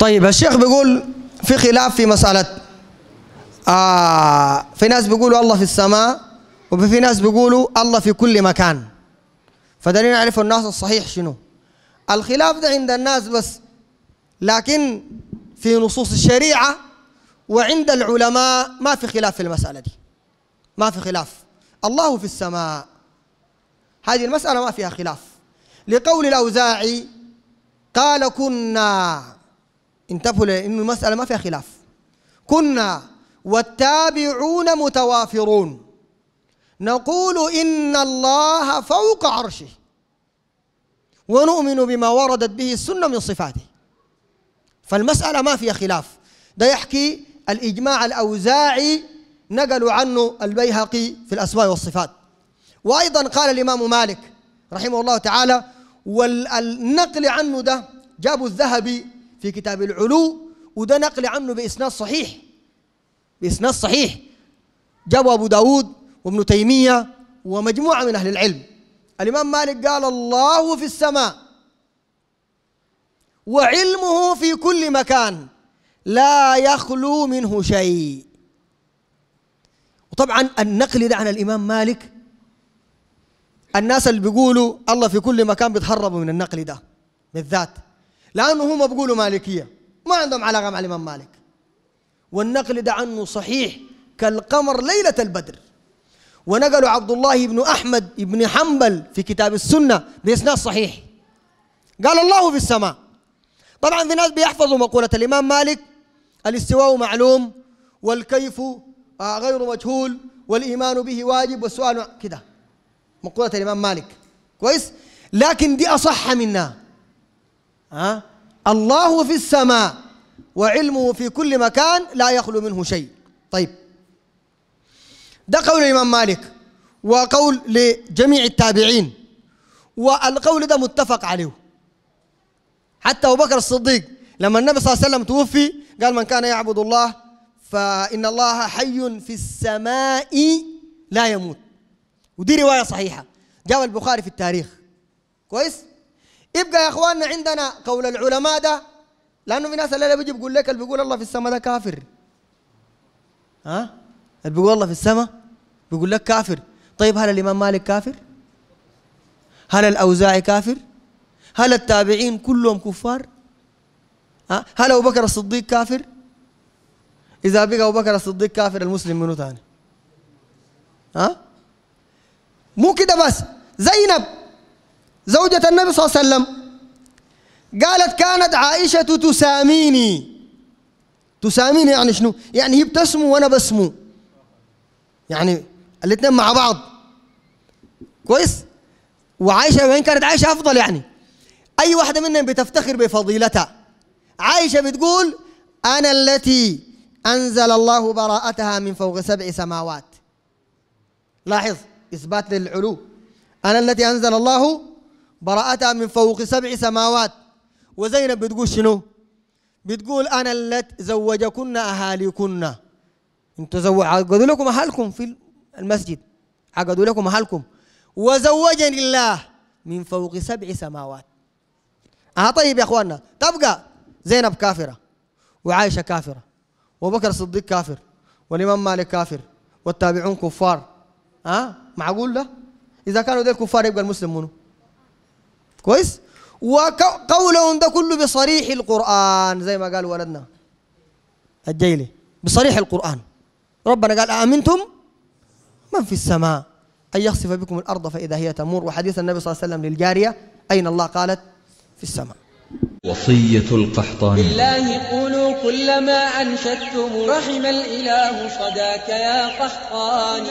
طيب الشيخ بيقول في خلاف في مسألة آه في ناس بيقولوا الله في السماء وفي ناس بيقولوا الله في كل مكان فده نعرف الناس الصحيح شنو الخلاف ده عند الناس بس لكن في نصوص الشريعة وعند العلماء ما في خلاف في المسألة دي ما في خلاف الله في السماء هذه المسألة ما فيها خلاف لقول الأوزاعي قال كنا انتبهوا لأن المسألة ما فيها خلاف كنا والتابعون متوافرون نقول إن الله فوق عرشه ونؤمن بما وردت به السنة من صفاته فالمسألة ما فيها خلاف ده يحكي الإجماع الأوزاعي نقلوا عنه البيهقي في الأسماء والصفات وأيضا قال الإمام مالك رحمه الله تعالى والنقل عنه ده جابوا الذهبي في كتاب العلو وده نقل عنه بإسناد صحيح بإسناد صحيح جابوا أبو داود وابن تيمية ومجموعة من أهل العلم الإمام مالك قال الله في السماء وعلمه في كل مكان لا يخلو منه شيء وطبعا النقل ده عن الإمام مالك الناس اللي بيقولوا الله في كل مكان بيتهربوا من النقل ده بالذات لأنه هم بيقولوا مالكية ما عندهم علاقة مع الإمام مالك والنقل ده عنه صحيح كالقمر ليلة البدر ونقلوا عبد الله بن أحمد بن حنبل في كتاب السنة بإسناد صحيح قال الله في السماء طبعا في ناس بيحفظوا مقولة الإمام مالك الاستواء معلوم والكيف آه، غير مجهول والإيمان به واجب والسؤال كده مقولة الإمام مالك كويس لكن دي أصح منها ها الله في السماء وعلمه في كل مكان لا يخلو منه شيء طيب ده قول الإمام مالك وقول لجميع التابعين والقول ده متفق عليه حتى أبو بكر الصديق لما النبي صلى الله عليه وسلم توفي قال من كان يعبد الله فإن الله حي في السماء لا يموت ودي رواية صحيحة جاب البخاري في التاريخ كويس يبقى يا اخواننا عندنا قول العلماء ده لانه في ناس اللي بيجي بيقول لك اللي بيقول الله في السماء ده كافر ها اللي بيقول الله في السماء بيقول لك كافر طيب هل الامام مالك كافر؟ هل الاوزاعي كافر؟ هل التابعين كلهم كفار؟ ها؟ هل ابو بكر الصديق كافر؟ اذا بقى ابو بكر الصديق كافر المسلم منو ثاني؟ ها؟ مو كده بس زينب زوجة النبي صلى الله عليه وسلم قالت كانت عائشة تساميني تساميني يعني شنو؟ يعني هي بتسمو وأنا بسمو يعني الاثنين مع بعض كويس؟ وعائشة وين كانت عائشة أفضل يعني أي واحدة منهم بتفتخر بفضيلتها عائشة بتقول أنا التي أنزل الله براءتها من فوق سبع سماوات لاحظ إثبات للعلو أنا التي أنزل الله براءتها من فوق سبع سماوات وزينب بتقول شنو بتقول انا التي زوجكن اهاليكن انتوا زوج عقدوا لكم اهلكم في المسجد عقدوا لكم اهلكم وزوجني الله من فوق سبع سماوات اه طيب يا اخواننا تبقى زينب كافره وعائشه كافره وبكر الصديق كافر والامام مالك كافر والتابعون كفار ها أه؟ معقول ده اذا كانوا ذي كفار يبقى المسلم منه كويس وقولهم ده كله بصريح القرآن زي ما قال ولدنا الجيلي بصريح القرآن ربنا قال امنتم من في السماء أن يخسف بكم الأرض فإذا هي تمور وحديث النبي صلى الله عليه وسلم للجارية أين الله قالت في السماء وصية القحطان بالله قولوا كلما أنشدتم رحم الإله صداك يا قحطان